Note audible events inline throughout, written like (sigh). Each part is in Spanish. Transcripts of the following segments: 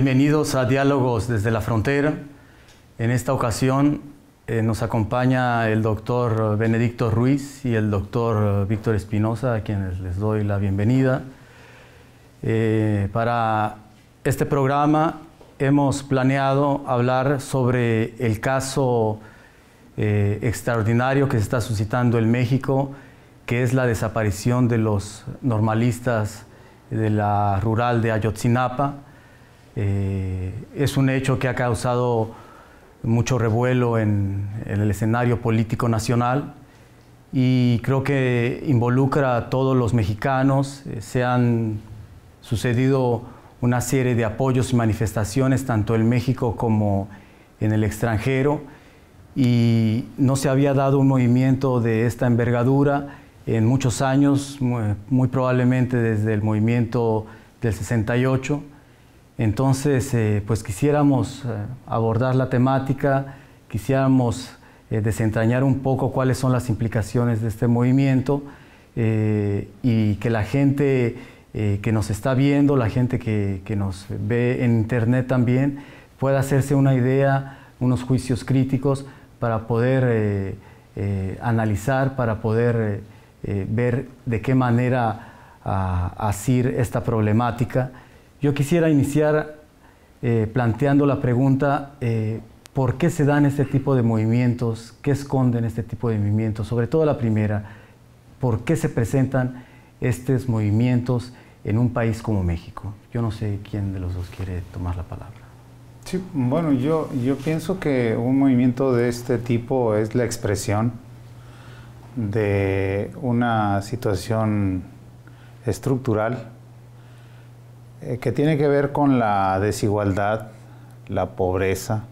Bienvenidos a Diálogos desde la Frontera. En esta ocasión eh, nos acompaña el doctor Benedicto Ruiz y el doctor Víctor Espinosa, a quienes les doy la bienvenida. Eh, para este programa hemos planeado hablar sobre el caso eh, extraordinario que se está suscitando en México, que es la desaparición de los normalistas de la rural de Ayotzinapa eh, es un hecho que ha causado mucho revuelo en, el escenario político nacional y creo que involucra a todos los mexicanos. Eh, se han sucedido una serie de apoyos y manifestaciones tanto en México como en el extranjero y no se había dado un movimiento de esta envergadura en muchos años, muy probablemente desde el movimiento del 68 entonces, eh, pues quisiéramos eh, abordar la temática, quisiéramos eh, desentrañar un poco cuáles son las implicaciones de este movimiento y que la gente que nos está viendo, la gente que, que nos ve en internet también, pueda hacerse una idea, unos juicios críticos para poder analizar, para poder ver de qué manera ah, asir esta problemática yo quisiera iniciar eh, planteando la pregunta, eh, ¿por qué se dan este tipo de movimientos? ¿Qué esconden este tipo de movimientos? Sobre todo la primera, ¿por qué se presentan estos movimientos en un país como México? Yo no sé quién de los dos quiere tomar la palabra. Sí, bueno, yo, yo pienso que un movimiento de este tipo es la expresión de una situación estructural eh, que tiene que ver con la desigualdad, la pobreza,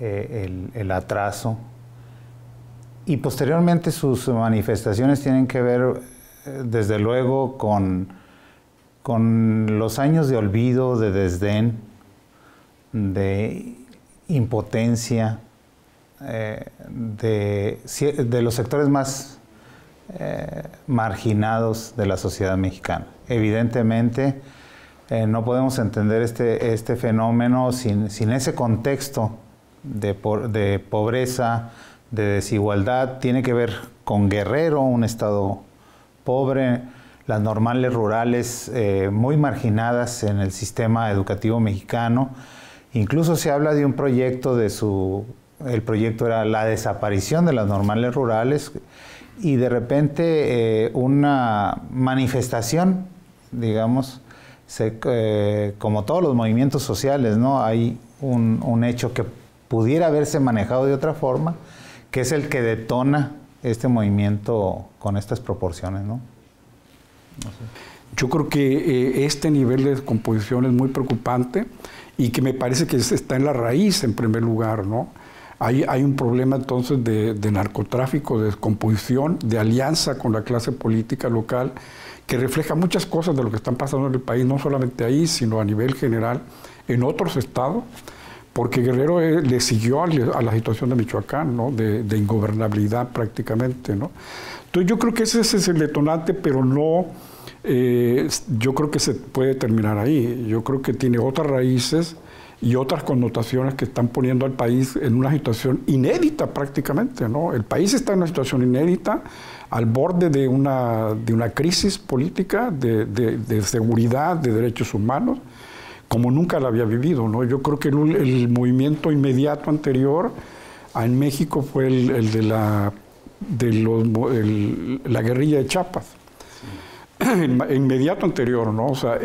eh, el, atraso. Y posteriormente sus manifestaciones tienen que ver, eh, desde luego, con, con los años de olvido, de desdén, de impotencia, de, de los sectores más eh, marginados de la sociedad mexicana. Evidentemente, eh, no podemos entender este, este fenómeno sin, ese contexto de, pobreza, de desigualdad. Tiene que ver con Guerrero, un estado pobre, las normales rurales eh, muy marginadas en el sistema educativo mexicano. Incluso se habla de un proyecto de su... El proyecto era la desaparición de las normales rurales, y de repente eh, una manifestación, digamos, eh, como todos los movimientos sociales, ¿no? Hay un, hecho que pudiera haberse manejado de otra forma, que es el que detona este movimiento con estas proporciones, ¿no? Yo creo que eh, este nivel de descomposición es muy preocupante y que me parece que está en la raíz, en primer lugar, ¿no? Hay, hay un problema entonces de, narcotráfico, de descomposición, de alianza con la clase política local, que refleja muchas cosas de lo que están pasando en el país, no solamente ahí, sino a nivel general, en otros estados, porque Guerrero eh, le siguió a la situación de Michoacán, ¿no? de, ingobernabilidad prácticamente. ¿no? Entonces yo creo que ese, ese es el detonante, pero no, eh, yo creo que se puede terminar ahí, yo creo que tiene otras raíces y otras connotaciones que están poniendo al país en una situación inédita prácticamente. ¿no? El país está en una situación inédita, al borde de una, de una crisis política, de, seguridad, de derechos humanos, como nunca la había vivido. Yo creo que el, movimiento inmediato anterior ah, en México fue el, de la, de la guerrilla de Chiapas (clears throat) inmediato anterior, ¿no? O sea,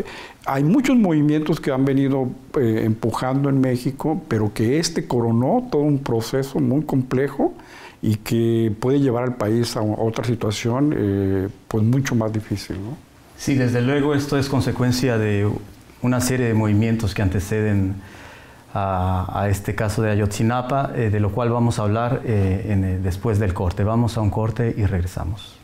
hay muchos movimientos que han venido eh, empujando en México, pero que este coronó todo un proceso muy complejo y que puede llevar al país a otra situación eh, pues mucho más difícil, ¿no? Sí, desde luego esto es consecuencia de una serie de movimientos que anteceden a, este caso de Ayotzinapa, eh, de lo cual vamos a hablar después del corte. Vamos a un corte y regresamos.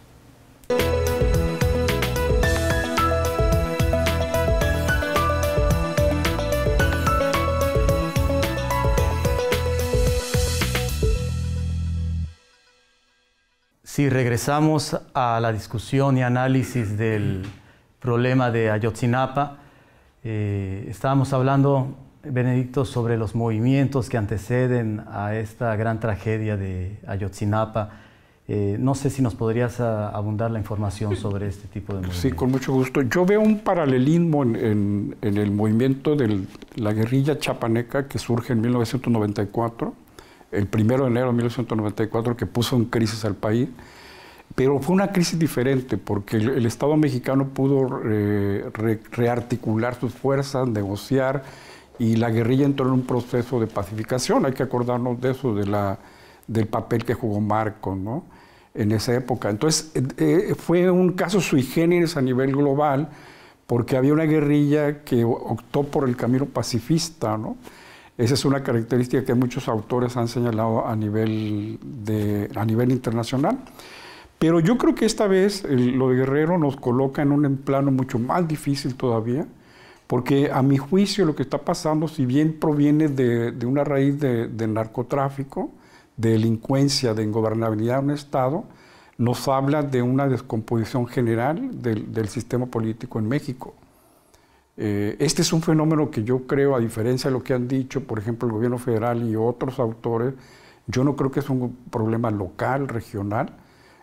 Si regresamos a la discusión y análisis del problema de Ayotzinapa, eh, estábamos hablando, Benedicto, sobre los movimientos que anteceden a esta gran tragedia de Ayotzinapa. Eh, no sé si nos podrías ah, abundar la información sobre este tipo de movimientos. Sí, con mucho gusto. Yo veo un paralelismo en, en el movimiento de la guerrilla chapaneca que surge en 1994 el primero de enero de 1994 que puso en crisis al país, pero fue una crisis diferente porque el, Estado mexicano pudo eh, rearticular sus fuerzas, negociar y la guerrilla entró en un proceso de pacificación. Hay que acordarnos de eso, de la, del papel que jugó Marco, ¿no? en esa época. Entonces eh, eh, fue un caso sui generis a nivel global porque había una guerrilla que optó por el camino pacifista, ¿no? Esa es una característica que muchos autores han señalado a nivel, a nivel internacional. Pero yo creo que esta vez lo de Guerrero nos coloca en un plano mucho más difícil todavía, porque a mi juicio lo que está pasando, si bien proviene de, una raíz de, narcotráfico, de delincuencia, de ingobernabilidad de un Estado, nos habla de una descomposición general del sistema político en México. Eh, este es un fenómeno que yo creo, a diferencia de lo que han dicho, por ejemplo, el gobierno federal y otros autores, yo no creo que es un problema local, regional,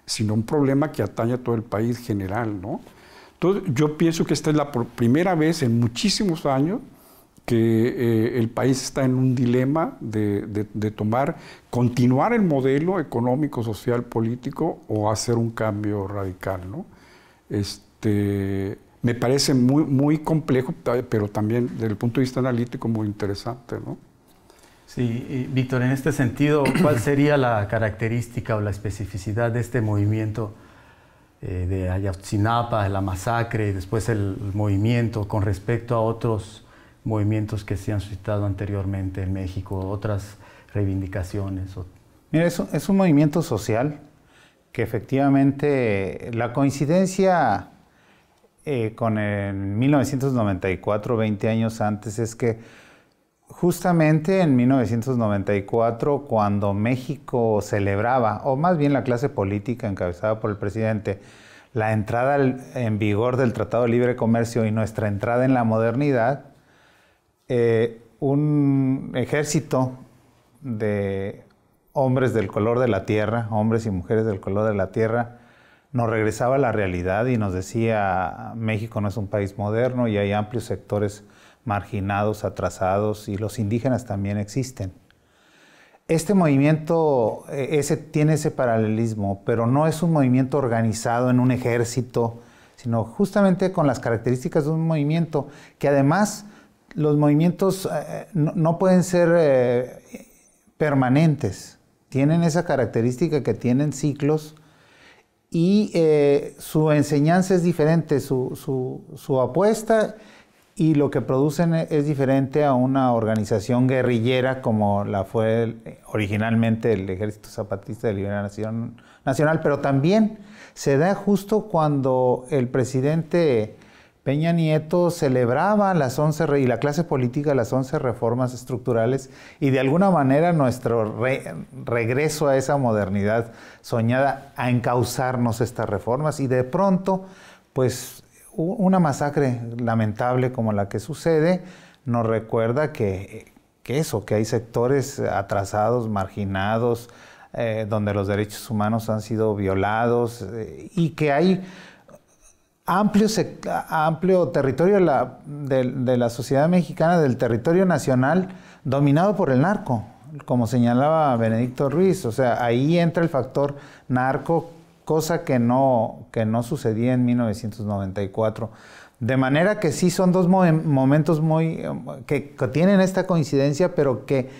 sino un problema que atañe a todo el país general, ¿no? Entonces, yo pienso que esta es la primera vez en muchísimos años que eh, el país está en un dilema de, de, tomar, continuar el modelo económico, social, político o hacer un cambio radical, ¿no? Este, me parece muy, muy complejo, pero también desde el punto de vista analítico muy interesante, Sí, Víctor, en este sentido, (clears throat) ¿cuál sería la característica o la especificidad de este movimiento eh, de Ayotzinapa, la masacre, y después el movimiento con respecto a otros movimientos que se han suscitado anteriormente en México, otras reivindicaciones? Mira, es es un movimiento social que efectivamente la coincidencia eh, con el 1994, 20 años antes, es que justamente en 1994, cuando México celebraba, o más bien la clase política encabezada por el presidente, la entrada en vigor del Tratado de Libre Comercio y nuestra entrada en la modernidad, eh, un ejército de hombres del color de la tierra, hombres y mujeres del color de la tierra, nos regresaba a la realidad y nos decía, México no es un país moderno y hay amplios sectores marginados, atrasados y los indígenas también existen. Este movimiento e, tiene ese paralelismo, pero no es un movimiento organizado en un ejército, sino justamente con las características de un movimiento, que además los movimientos eh, no, pueden ser eh, permanentes, tienen esa característica que tienen ciclos y eh, su enseñanza es diferente, su, su, apuesta y lo que producen es diferente a una organización guerrillera como la fue originalmente el Ejército Zapatista de Liberación Nacional, pero también se da justo cuando el presidente Peña Nieto celebraba las 11 y la clase política las once reformas estructurales y de alguna manera nuestro regreso a esa modernidad soñada a encauzarnos estas reformas y de pronto pues una masacre lamentable como la que sucede nos recuerda que, eso, que hay sectores atrasados, marginados, eh, donde los derechos humanos han sido violados eh, y que hay amplio, amplio territorio de la, sociedad mexicana, del territorio nacional, dominado por el narco, como señalaba Benedicto Ruiz. O sea, ahí entra el factor narco, cosa que no, sucedía en 1994. De manera que sí son dos momentos muy eh, que, que, tienen esta coincidencia, pero que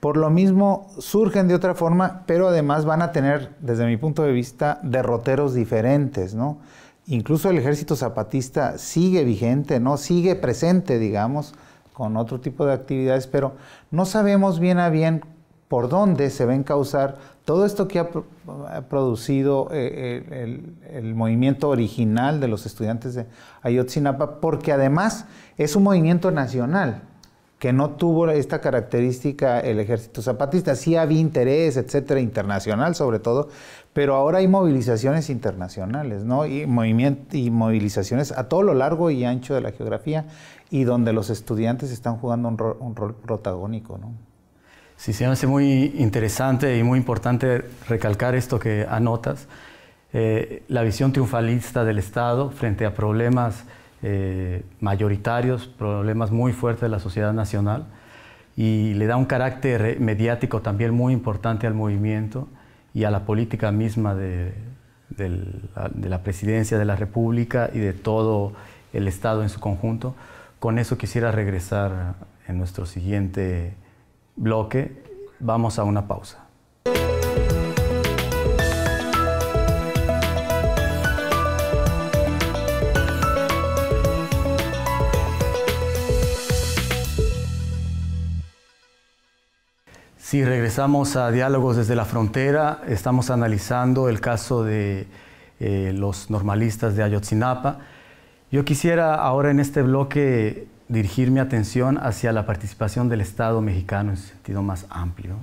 por lo mismo surgen de otra forma, pero además van a tener, desde mi punto de vista, derroteros diferentes, ¿no? incluso el ejército zapatista sigue vigente, ¿no? Sigue presente, digamos, con otro tipo de actividades, pero no sabemos bien a bien por dónde se ven a todo esto que ha, producido eh, eh, el movimiento original de los estudiantes de Ayotzinapa, porque además es un movimiento nacional que no tuvo esta característica el ejército zapatista. Sí había interés, etcétera, internacional sobre todo, pero ahora hay movilizaciones internacionales, ¿no? Y, y movilizaciones a todo lo largo y ancho de la geografía y donde los estudiantes están jugando un, rol protagónico, ¿no? Sí, se me hace muy interesante y muy importante recalcar esto que anotas, eh, la visión triunfalista del Estado frente a problemas eh, mayoritarios, problemas muy fuertes de la sociedad nacional y le da un carácter mediático también muy importante al movimiento y a la política misma de la presidencia de la República y de todo el Estado en su conjunto. Con eso quisiera regresar en nuestro siguiente bloque. Vamos a una pausa. Si regresamos a Diálogos desde la Frontera, estamos analizando el caso de eh, los normalistas de Ayotzinapa. Yo quisiera ahora en este bloque dirigir mi atención hacia la participación del Estado mexicano en sentido más amplio.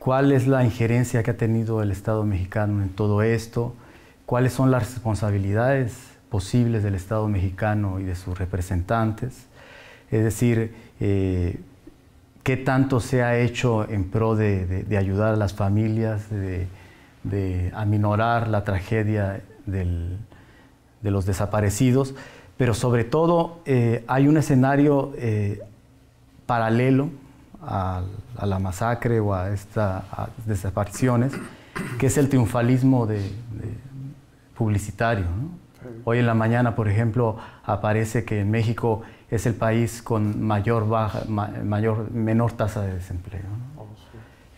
¿Cuál es la injerencia que ha tenido el Estado mexicano en todo esto? ¿Cuáles son las responsabilidades posibles del Estado mexicano y de sus representantes? Es decir, eh, qué tanto se ha hecho en pro de, ayudar a las familias, de, aminorar la tragedia de los desaparecidos, pero sobre todo eh, hay un escenario eh, paralelo a, la masacre o a estas desapariciones, que es el triunfalismo de, publicitario. Hoy en la mañana, por ejemplo, aparece que en México es el país con mayor baja, mayor, menor tasa de desempleo. Oh,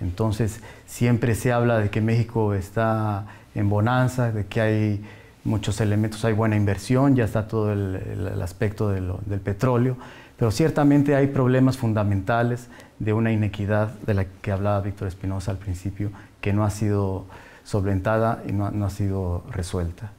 Entonces, siempre se habla de que México está en bonanza, de que hay muchos elementos, hay buena inversión, ya está todo el, aspecto del petróleo, pero ciertamente hay problemas fundamentales de una inequidad de la que hablaba Víctor Espinosa al principio, que no ha sido solventada y no ha sido resuelta.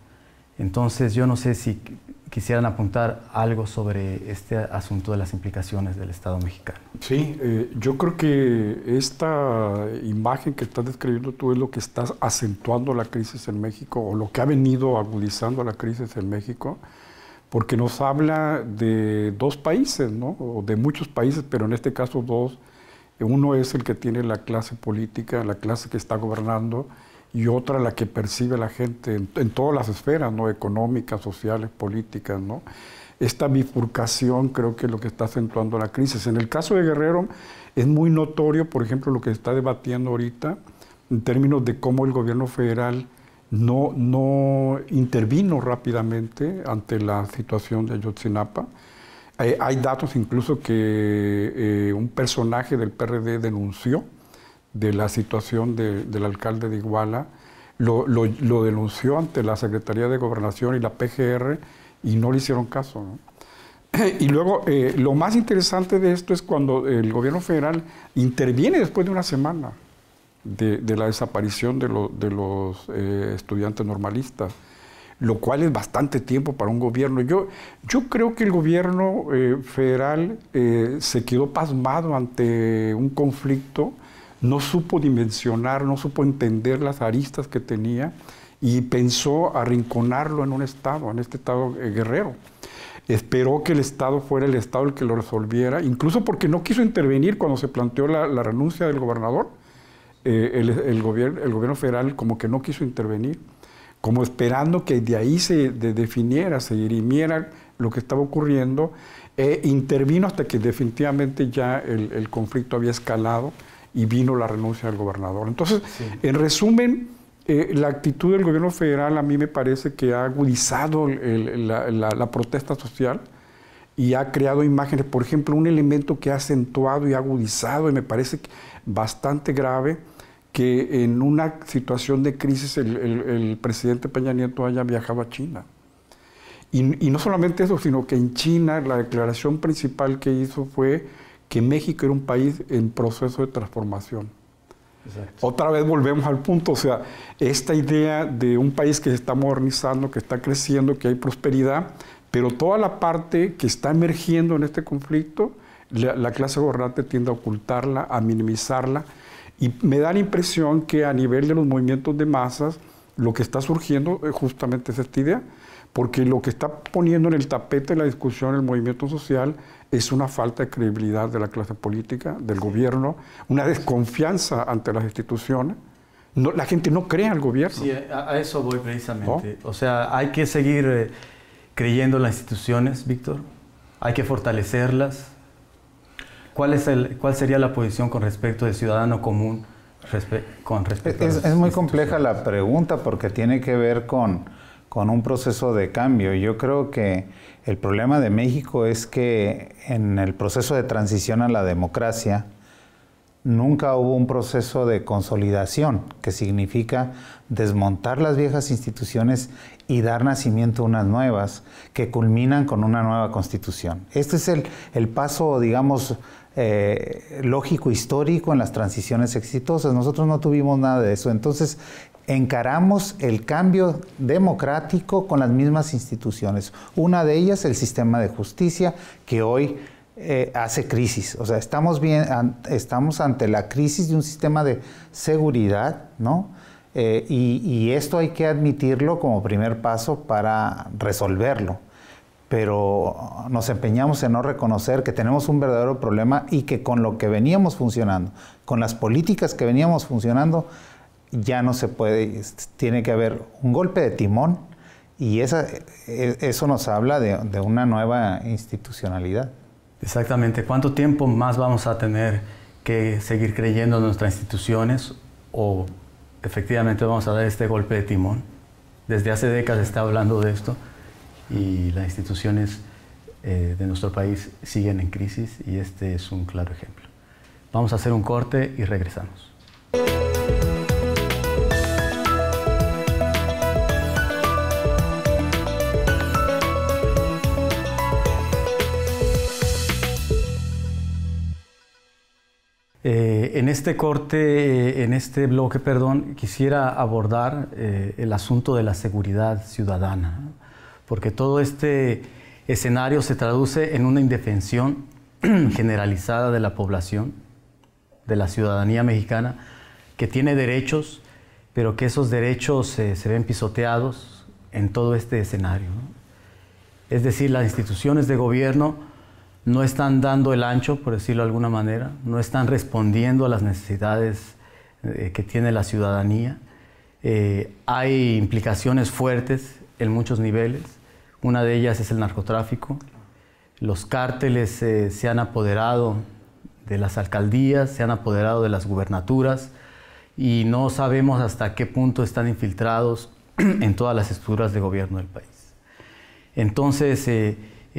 Entonces, yo no sé si quisieran apuntar algo sobre este asunto de las implicaciones del Estado mexicano. Sí, eh, yo creo que esta imagen que estás describiendo tú es lo que está acentuando la crisis en México o lo que ha venido agudizando la crisis en México, porque nos habla de dos países, ¿no? O de muchos países, pero en este caso dos. Uno es el que tiene la clase política, la clase que está gobernando, y otra la que percibe la gente en, todas las esferas, ¿no? económicas, sociales, políticas. ¿no? Esta bifurcación creo que es lo que está acentuando la crisis. En el caso de Guerrero es muy notorio, por ejemplo, lo que está debatiendo ahorita en términos de cómo el gobierno federal no, no intervino rápidamente ante la situación de Ayotzinapa. Eh, hay datos incluso que eh, un personaje del PRD denunció de la situación del alcalde de Iguala, lo, lo, denunció ante la Secretaría de Gobernación y la PGR y no le hicieron caso. (clears throat) Y luego, eh, lo más interesante de esto es cuando el gobierno federal interviene después de una semana de, la desaparición de, los eh, estudiantes normalistas, lo cual es bastante tiempo para un gobierno. Yo, yo creo que el gobierno eh, federal se quedó pasmado ante un conflicto no supo dimensionar, no supo entender las aristas que tenía y pensó arrinconarlo en un Estado, en este Estado eh, guerrero. Esperó que el Estado fuera el Estado el que lo resolviera, incluso porque no quiso intervenir cuando se planteó la, renuncia del gobernador. Eh, el, gobierno, federal como que no quiso intervenir, como esperando que de ahí se definiera, se dirimiera lo que estaba ocurriendo, e intervino hasta que definitivamente ya el conflicto había escalado y vino la renuncia del gobernador. Entonces, en resumen, eh, la actitud del gobierno federal a mí me parece que ha agudizado la, protesta social y ha creado imágenes. Por ejemplo, un elemento que ha acentuado y agudizado, y me parece bastante grave, que en una situación de crisis el, presidente Peña Nieto haya viajado a China. Y, y, no solamente eso, sino que en China la declaración principal que hizo fue que México era un país en proceso de transformación. Otra vez volvemos al punto, o sea, esta idea de un país que se está modernizando, que está creciendo, que hay prosperidad, pero toda la parte que está emergiendo en este conflicto, la, clase gobernante tiende a ocultarla, a minimizarla, y me da la impresión que a nivel de los movimientos de masas, lo que está surgiendo eh, justamente es esta idea, porque lo que está poniendo en el tapete la discusión el movimiento social es una falta de credibilidad de la clase política, del gobierno, una desconfianza ante las instituciones. la gente no cree el gobierno. Sí, a, eso voy precisamente. O sea, hay que seguir eh, creyendo en las instituciones, Víctor. Hay que fortalecerlas. ¿Cuál, es el, ¿Cuál sería la posición con respecto del ciudadano común con respecto es muy compleja la pregunta porque tiene que ver con con un proceso de cambio. Yo creo que el problema de México es que en el proceso de transición a la democracia nunca hubo un proceso de consolidación, que significa desmontar las viejas instituciones y dar nacimiento a unas nuevas que culminan con una nueva constitución. Este es el, paso, digamos, eh, lógico histórico en las transiciones exitosas. Nosotros no tuvimos nada de eso. Entonces, encaramos el cambio democrático con las mismas instituciones. Una de ellas, el sistema de justicia, que hoy eh, hace crisis. O sea, estamos, bien, estamos ante la crisis de un sistema de seguridad, ¿no? Eh, y esto hay que admitirlo como primer paso para resolverlo. Pero nos empeñamos en no reconocer que tenemos un verdadero problema y que con lo que veníamos funcionando, con las políticas que veníamos funcionando, ya no se puede, este, tiene que haber un golpe de timón y e, eso nos habla de, una nueva institucionalidad. Exactamente. ¿Cuánto tiempo más vamos a tener que seguir creyendo en nuestras instituciones o efectivamente vamos a dar este golpe de timón? Desde hace décadas se está hablando de esto y las instituciones eh, de nuestro país siguen en crisis y este es un claro ejemplo. Vamos a hacer un corte y regresamos. Eh, en este corte, eh, en este bloque, perdón, quisiera abordar eh, el asunto de la seguridad ciudadana, porque todo este escenario se traduce en una indefensión (clears throat) generalizada de la población, de la ciudadanía mexicana, que tiene derechos, pero que esos derechos se ven pisoteados en todo este escenario. Es decir, las instituciones de gobierno no están dando el ancho, por decirlo de alguna manera, no están respondiendo a las necesidades eh, que tiene la ciudadanía. Eh, hay implicaciones fuertes en muchos niveles. Una de ellas es el narcotráfico. Los cárteles eh, se han apoderado de las alcaldías, se han apoderado de las gubernaturas y no sabemos hasta qué punto están infiltrados (clears throat) en todas las estructuras de gobierno del país. Entonces,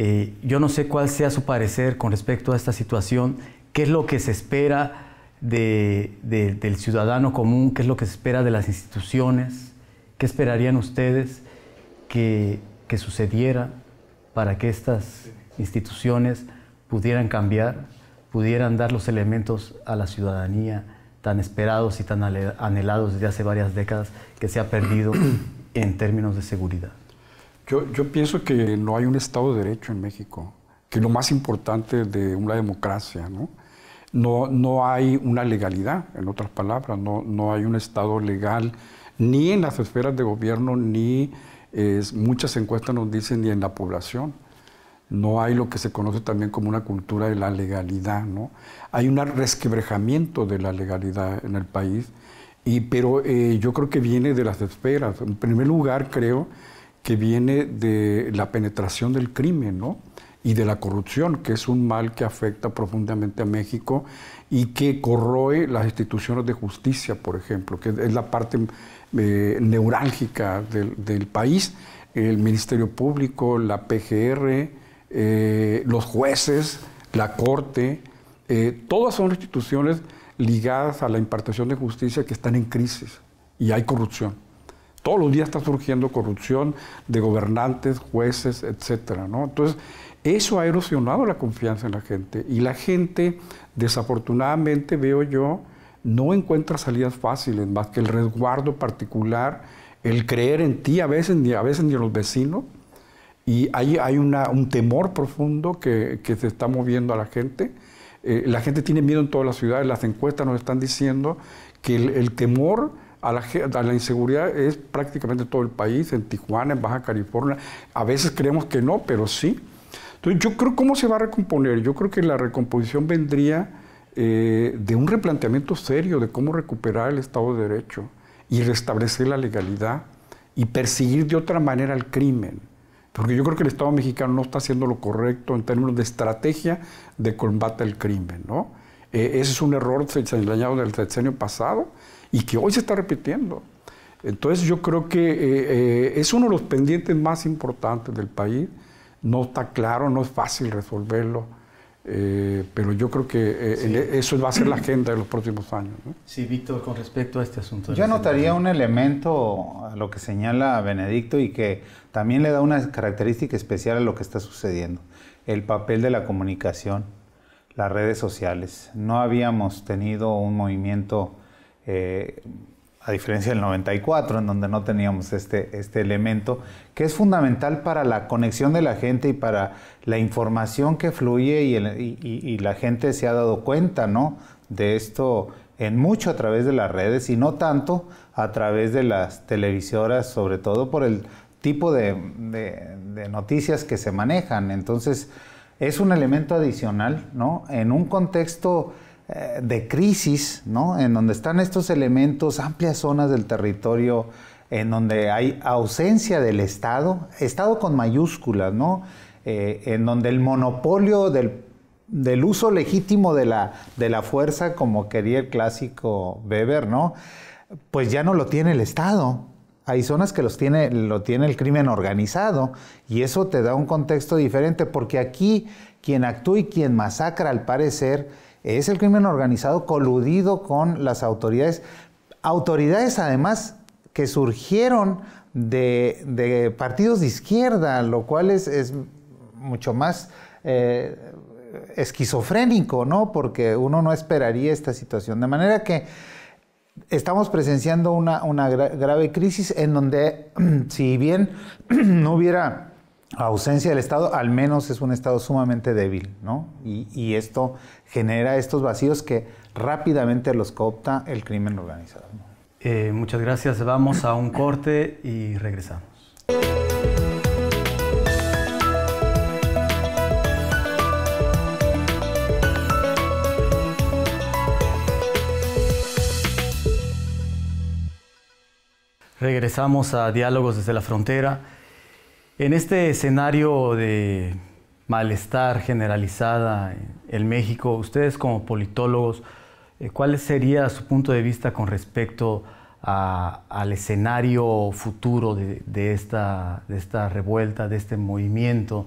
eh, yo no sé cuál sea su parecer con respecto a esta situación, qué es lo que se espera del ciudadano común, qué es lo que se espera de las instituciones, qué esperarían ustedes que sucediera para que estas instituciones pudieran cambiar, pudieran dar los elementos a la ciudadanía tan esperados y tan anhelados desde hace varias décadas que se ha perdido en términos de seguridad. Yo, pienso que no hay un Estado de Derecho en México, que lo más importante de una democracia, ¿no? No, hay una legalidad, en otras palabras, no, no hay un Estado legal ni en las esferas de gobierno, ni muchas encuestas nos dicen, ni en la población. No hay lo que se conoce también como una cultura de la legalidad, ¿no? Hay un resquebrejamiento de la legalidad en el país, y, pero eh, yo creo que viene de las esferas. En primer lugar, creo que viene de la penetración del crimen, y de la corrupción, que es un mal que afecta profundamente a México y que corroe las instituciones de justicia, por ejemplo, que es la parte eh, neurálgica del, país, el Ministerio Público, la PGR, eh, los jueces, la Corte, eh, todas son instituciones ligadas a la impartación de justicia que están en crisis y hay corrupción. Todos los días está surgiendo corrupción de gobernantes, jueces, etcétera, ¿no? Entonces, eso ha erosionado la confianza en la gente y la gente, desafortunadamente, veo yo, no encuentra salidas fáciles más que el resguardo particular, el creer en ti a veces ni a veces ni los vecinos. Y hay, hay un temor profundo que, se está moviendo a la gente. Eh, la gente tiene miedo en todas las ciudades. Las encuestas nos están diciendo que el temor a la, la, inseguridad es prácticamente todo el país, en Tijuana, en Baja California. A veces creemos que no, pero sí. Entonces, yo creo cómo se va a recomponer. Yo creo que la recomposición vendría eh, de un replanteamiento serio de cómo recuperar el Estado de Derecho y restablecer la legalidad y perseguir de otra manera el crimen. Porque yo creo que el Estado mexicano no está haciendo lo correcto en términos de estrategia de combate al crimen. ¿no? Eh, ese es un error señalado del sexenio pasado y que hoy se está repitiendo. Entonces yo creo que eh, eh, es uno de los pendientes más importantes del país. No está claro, no es fácil resolverlo, eh, pero yo creo que eso va a ser la agenda de los próximos años. Sí, Víctor, con respecto a este asunto. Yo anotaría un elemento a lo que señala Benedicto y que también le da una característica especial a lo que está sucediendo, el papel de la comunicación, las redes sociales. No habíamos tenido un movimiento eh, a diferencia del 94, en donde no teníamos este, este elemento, que es fundamental para la conexión de la gente y para la información que fluye y, la gente se ha dado cuenta ¿no? de esto en mucho a través de las redes y no tanto a través de las televisoras, sobre todo por el tipo de, noticias que se manejan. Entonces, es un elemento adicional, ¿no? En un contexto eh, de crisis, ¿no? En donde están estos elementos, amplias zonas del territorio, en donde hay ausencia del Estado, Estado con mayúsculas, ¿no? Eh, en donde el monopolio del, uso legítimo de la, fuerza, como quería el clásico Weber, ¿no? Pues ya no lo tiene el Estado, hay zonas que lo tiene el crimen organizado y eso te da un contexto diferente porque aquí quien actúa y quien masacra al parecer es el crimen organizado coludido con las autoridades. Autoridades además que surgieron de, partidos de izquierda, lo cual es, mucho más eh, esquizofrénico, ¿no? Porque uno no esperaría esta situación. De manera que estamos presenciando una grave crisis en donde, (clears throat) si bien (clears throat) no hubiera ausencia del Estado, al menos es un Estado sumamente débil, ¿no? Y, esto genera estos vacíos que rápidamente los coopta el crimen organizado. Eh, muchas gracias. Vamos a un corte y regresamos. Regresamos a Diálogos desde la Frontera. En este escenario de malestar generalizada en México, ustedes como politólogos, eh, ¿cuál sería su punto de vista con respecto al escenario futuro de, esta, revuelta, de este movimiento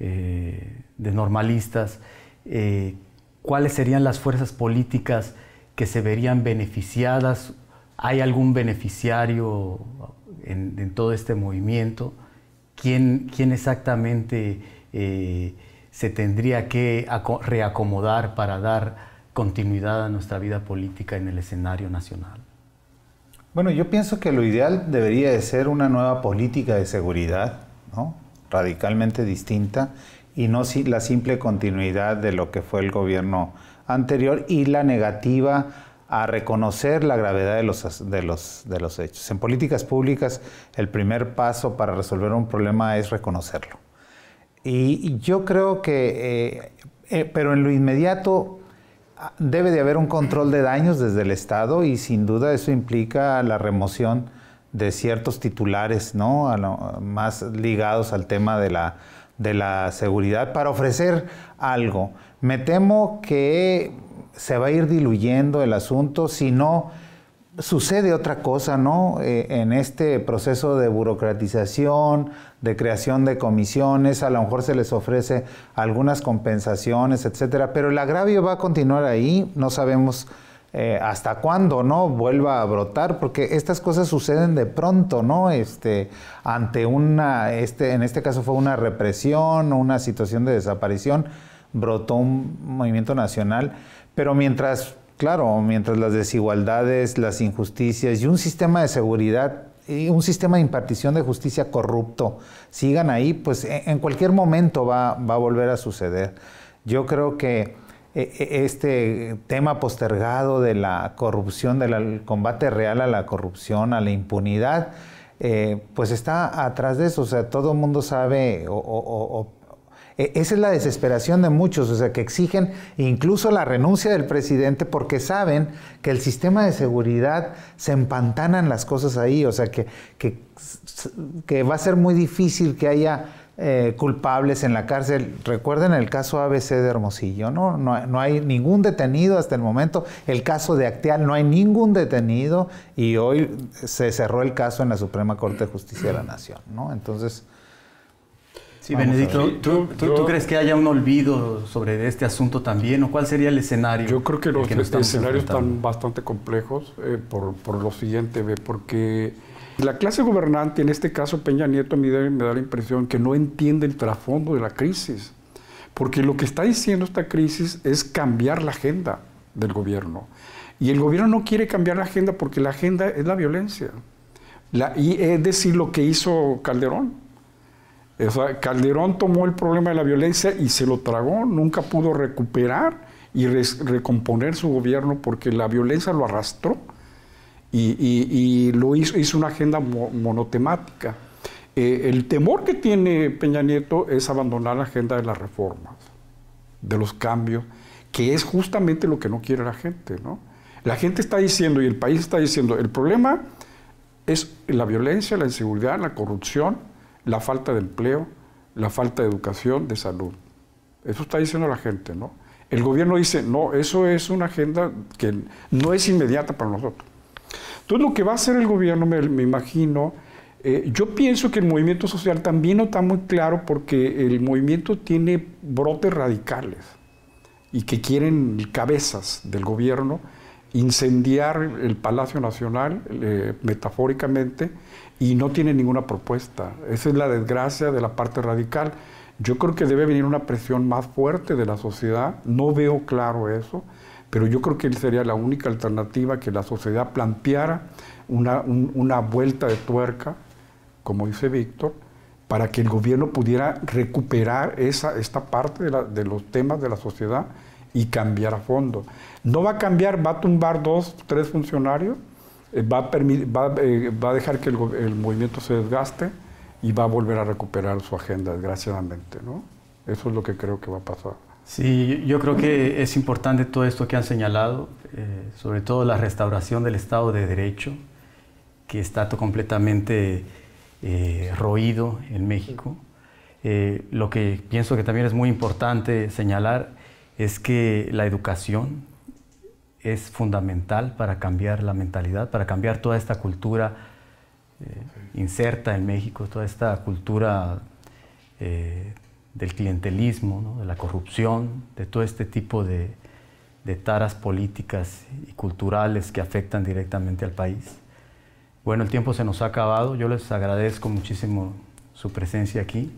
eh, de normalistas? Eh, ¿Cuáles serían las fuerzas políticas que se verían beneficiadas? ¿Hay algún beneficiario en todo este movimiento? quién, exactamente eh, se tendría que reacomodar para dar continuidad a nuestra vida política en el escenario nacional? Bueno, yo pienso que lo ideal debería de ser una nueva política de seguridad, radicalmente distinta, y no la simple continuidad de lo que fue el gobierno anterior y la negativa a reconocer la gravedad de los, de, los, de los hechos. En políticas públicas, el primer paso para resolver un problema es reconocerlo. Y, yo creo que, eh, eh, pero en lo inmediato, ah, debe de haber un control de daños desde el Estado y sin duda eso implica la remoción de ciertos titulares, ¿no? más ligados al tema de la, de la seguridad para ofrecer algo. Me temo que se va a ir diluyendo el asunto, si no sucede otra cosa, ¿no? Eh, en este proceso de burocratización, de creación de comisiones, a lo mejor se les ofrece algunas compensaciones, etcétera, pero el agravio va a continuar ahí, no sabemos eh, hasta cuándo, ¿no? Vuelva a brotar, porque estas cosas suceden de pronto, ¿no? Este, ante una, este, en este caso fue una represión, o una situación de desaparición brotó un movimiento nacional, pero mientras, claro, mientras las desigualdades, las injusticias y un sistema de seguridad y un sistema de impartición de justicia corrupto sigan ahí, pues e, en cualquier momento va, a volver a suceder. Yo creo que e, e, este tema postergado de la corrupción, del combate real a la corrupción, a la impunidad, eh, pues está atrás de eso. O sea, todo el mundo sabe o, o e, esa es la desesperación de muchos, o sea, que exigen incluso la renuncia del presidente porque saben que el sistema de seguridad se empantanan las cosas ahí, o sea, que, que, va a ser muy difícil que haya eh, culpables en la cárcel. Recuerden el caso ABC de Hermosillo, ¿no? ¿no? No, hay ningún detenido hasta el momento. El caso de Acteal, no hay ningún detenido y hoy se cerró el caso en la Suprema Corte de Justicia de la Nación, ¿no? Entonces... Sí, ¿tú, crees que haya un olvido sobre este asunto también? ¿O cuál sería el escenario? Yo creo que los escenarios están bastante complejos eh, por, lo siguiente, porque la clase gobernante, en este caso Peña Nieto, a mí me da la impresión que no entiende el trasfondo de la crisis, porque lo que está diciendo esta crisis es cambiar la agenda del gobierno. Y el gobierno no quiere cambiar la agenda porque la agenda es la violencia. La, y es decir, lo que hizo Calderón Calderón tomó el problema de la violencia y se lo tragó, nunca pudo recuperar y recomponer su gobierno porque la violencia lo arrastró y, lo hizo, una agenda monotemática. Eh, el temor que tiene Peña Nieto es abandonar la agenda de las reformas, de los cambios, que es justamente lo que no quiere la gente, ¿no? La gente está diciendo y el país está diciendo, el problema es la violencia, la inseguridad, la corrupción, la falta de empleo, la falta de educación, de salud. Eso está diciendo la gente, ¿no? El gobierno dice, no, eso es una agenda que no es inmediata para nosotros. Entonces lo que va a hacer el gobierno, me, imagino, eh, yo pienso que el movimiento social también no está muy claro porque el movimiento tiene brotes radicales y que quieren cabezas del gobierno incendiar el Palacio Nacional, eh, metafóricamente, y no tiene ninguna propuesta. Esa es la desgracia de la parte radical. Yo creo que debe venir una presión más fuerte de la sociedad, no veo claro eso, pero yo creo que sería la única alternativa que la sociedad planteara una, vuelta de tuerca, como dice Víctor, para que el gobierno pudiera recuperar esa, esta parte de, de los temas de la sociedad y cambiar a fondo. No va a cambiar, va a tumbar dos, tres funcionarios, eh, va a, va, eh, va dejar que el, movimiento se desgaste y va a volver a recuperar su agenda, desgraciadamente. ¿no? Eso es lo que creo que va a pasar. Sí, yo creo que es importante todo esto que han señalado, eh, sobre todo la restauración del Estado de Derecho, que está completamente roído en México. lo que pienso que también es muy importante señalar es que la educación, es fundamental para cambiar la mentalidad, para cambiar toda esta cultura eh, inserta en México, toda esta cultura eh, del clientelismo, de la corrupción, de todo este tipo de, taras políticas y culturales que afectan directamente al país. Bueno, el tiempo se nos ha acabado. Yo les agradezco muchísimo su presencia aquí.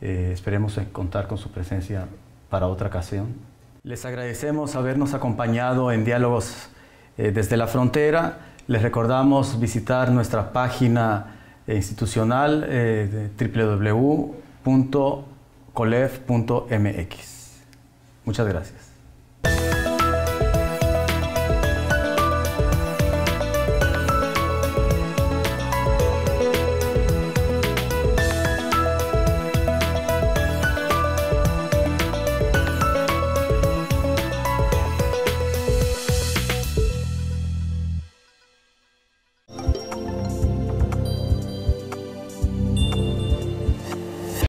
Eh, esperemos contar con su presencia para otra ocasión. Les agradecemos habernos acompañado en Diálogos eh, desde la Frontera. Les recordamos visitar nuestra página eh, institucional eh, www.colef.mx. Muchas gracias.